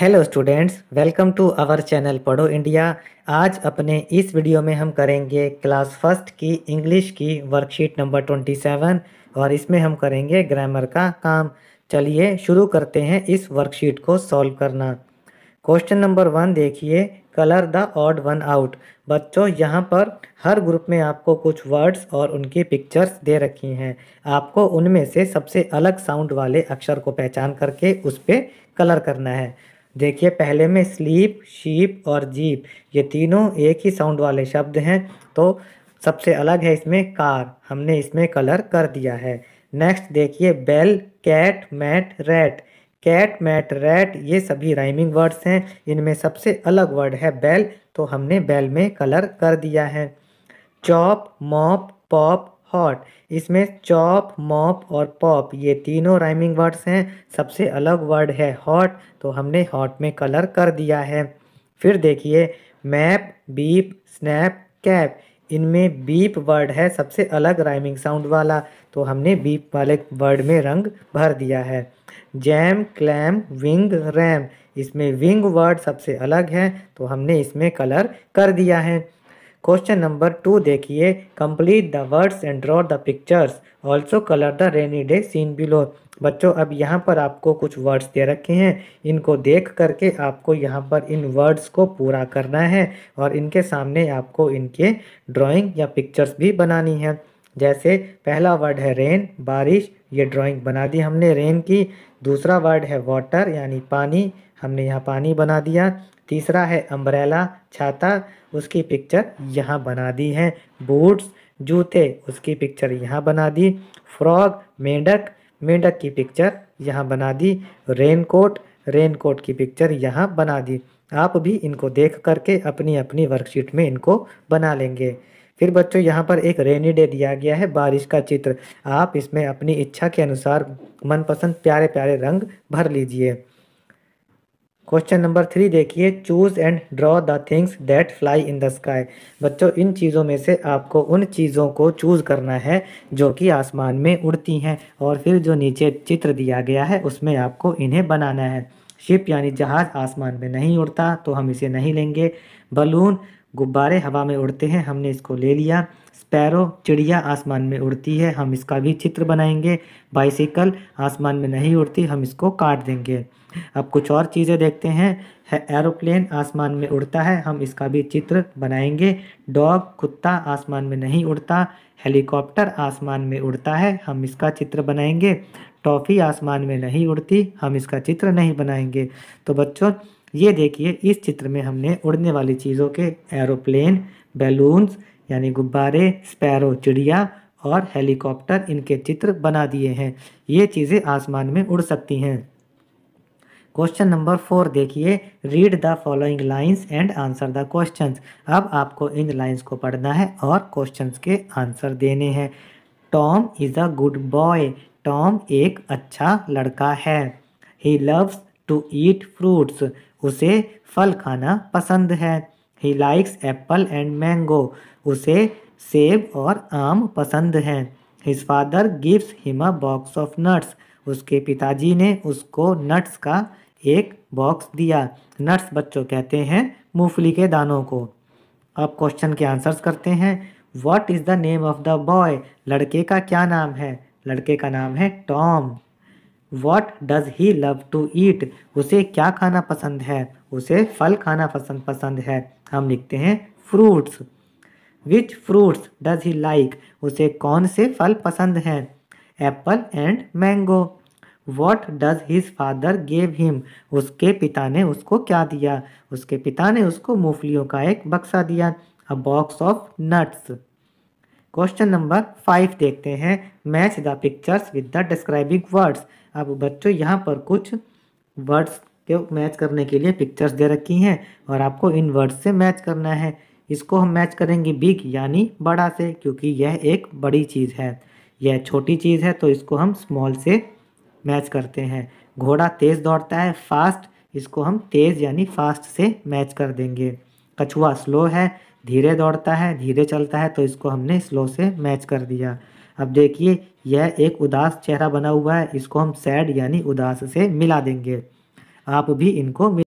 hello students welcome to our channel Padho India आज अपने इस वीडियो में हम करेंगे क्लास फर्स्ट की इंग्लिश की वर्कशीट नंबर 27 और इसमें हम करेंगे ग्रामर का काम चलिए शुरू करते हैं इस वर्कशीट को सॉल्व करना क्वेश्चन नंबर वन देखिए colour the odd one out बच्चों यहाँ पर हर ग्रुप में आपको कुछ वर्ड्स और उनकी पिक्चर्स दे रखी हैं आपको उनमें से सबसे अलग साउंड वाले अक्षर को पहचान करके उस पर कलर करना है देखिए पहले में स्लीप शीप और जीप ये तीनों एक ही साउंड वाले शब्द हैं तो सबसे अलग है इसमें कार हमने इसमें कलर कर दिया है नेक्स्ट देखिए bell cat mat rat cat mat rat ये सभी राइमिंग वर्ड्स हैं इनमें सबसे अलग वर्ड है बेल तो हमने बेल में कलर कर दिया है चॉप मॉप पॉप हॉट इसमें चॉप मॉप और पॉप ये तीनों राइमिंग वर्ड्स हैं सबसे अलग वर्ड है हॉट तो हमने हॉट में कलर कर दिया है फिर देखिए मैप बीप स्नैप कैप इनमें बीप वर्ड है सबसे अलग राइमिंग साउंड वाला तो हमने बीप वाले वर्ड में रंग भर दिया है जैम क्लैम विंग रैम इसमें विंग वर्ड सबसे अलग है तो हमने इसमें कलर कर दिया है क्वेश्चन नंबर टू देखिए complete the words and draw the pictures also colour the rainy day scene below बच्चों अब यहाँ पर आपको कुछ वर्ड्स दे रखे हैं इनको देख करके आपको यहाँ पर इन वर्ड्स को पूरा करना है और इनके सामने आपको इनके ड्राइंग या पिक्चर्स भी बनानी है जैसे पहला वर्ड है रेन बारिश ये ड्राइंग बना दी हमने रेन की दूसरा वर्ड है वाटर यानी पानी हमने यहाँ पानी बना दिया तीसरा है अम्ब्रेला छाता उसकी पिक्चर यहाँ बना दी है बूट्स जूते उसकी पिक्चर यहाँ बना दी फ्रॉग मेंढक मेंढक की पिक्चर यहाँ बना दी रेनकोट रेनकोट की पिक्चर यहाँ बना दी आप भी इनको देख करके अपनी अपनी वर्कशीट में इनको बना लेंगे फिर बच्चों यहाँ पर एक रेनी डे दिया गया है बारिश का चित्र आप इसमें अपनी इच्छा के अनुसार मनपसंद प्यारे प्यारे रंग भर लीजिए क्वेश्चन नंबर थ्री देखिए choose and draw the things that fly in the sky बच्चों इन चीज़ों में से आपको उन चीज़ों को चूज़ करना है जो कि आसमान में उड़ती हैं और फिर जो नीचे चित्र दिया गया है उसमें आपको इन्हें बनाना है शिप यानी जहाज़ आसमान में नहीं उड़ता तो हम इसे नहीं लेंगे बलून गुब्बारे हवा में उड़ते हैं हमने इसको ले लिया पैरों चिड़िया आसमान में उड़ती है हम इसका भी चित्र बनाएंगे बाइसिकल आसमान में नहीं उड़ती हम इसको काट देंगे अब कुछ और चीज़ें देखते हैं एरोप्लेन आसमान में उड़ता है हम इसका भी चित्र बनाएंगे डॉग कुत्ता आसमान में नहीं उड़ता हेलीकॉप्टर आसमान में उड़ता है हम इसका चित्र बनाएंगे टॉफ़ी आसमान में नहीं उड़ती हम इसका चित्र नहीं बनाएंगे तो बच्चों ये देखिए इस चित्र में हमने उड़ने वाली चीज़ों के एरोप्लेन बैलून्स यानी गुब्बारे स्पैरो चिड़िया और हेलीकॉप्टर इनके चित्र बना दिए हैं ये चीज़ें आसमान में उड़ सकती हैं क्वेश्चन नंबर फोर देखिए read the following lines and answer the questions अब आपको इन लाइंस को पढ़ना है और क्वेश्चंस के आंसर देने हैं Tom is a good boy Tom एक अच्छा लड़का है he loves to eat fruits उसे फल खाना पसंद है he likes apple and mango उसे सेब और आम पसंद हैं his father gives him a box of nuts उसके पिताजी ने उसको नट्स का एक बॉक्स दिया नट्स बच्चों कहते हैं मूंगफली के दानों को अब क्वेश्चन के आंसर्स करते हैं what is the name of the boy लड़के का क्या नाम है लड़के का नाम है Tom what does he love to eat उसे क्या खाना पसंद है उसे फल खाना पसंद पसंद है हम लिखते हैं fruits which fruits does he like उसे कौन से फल पसंद हैं apple and mango what does his father gave him उसके पिता ने उसको क्या दिया उसके पिता ने उसको मूंगफलियों का एक बक्सा दिया a box of nuts question number five देखते हैं match the pictures with the describing words अब बच्चों यहाँ पर कुछ वर्ड्स को मैच करने के लिए पिक्चर्स दे रखी हैं और आपको इन वर्ड्स से मैच करना है इसको हम मैच करेंगे बिग यानी बड़ा से क्योंकि यह एक बड़ी चीज़ है यह छोटी चीज़ है तो इसको हम स्मॉल से मैच करते हैं घोड़ा तेज़ दौड़ता है फास्ट इसको हम तेज़ यानी फास्ट से मैच कर देंगे कछुआ स्लो है धीरे दौड़ता है धीरे चलता है तो इसको हमने स्लो से मैच कर दिया अब देखिए यह एक उदास चेहरा बना हुआ है इसको हम सैड यानी उदास से मिला देंगे आप भी इनको